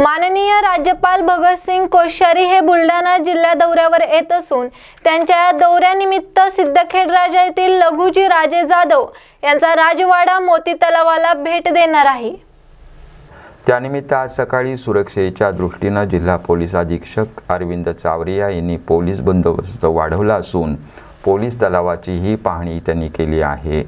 माननीय राज्यपाल भगतसिंग कोश्यारी हे बुलढाणा जिल्हा दौऱ्यावर येत असून त्यांच्या दौऱ्यानिमित्त सिद्धखेड राजा येथील लघुजी राजे जाधव यांचा राजवाडा मोती तलावाला भेट देणार आहे त्यानिमित्त आज सकाळी सुरक्षेच्या दृष्टीनं जिल्हा पोलीस अधीक्षक अरविंद चावरिया यांनी पोलीस बंदोबस्त वाढवला असून पोलीस तलावाचीही पाहणी त्यांनी केली आहे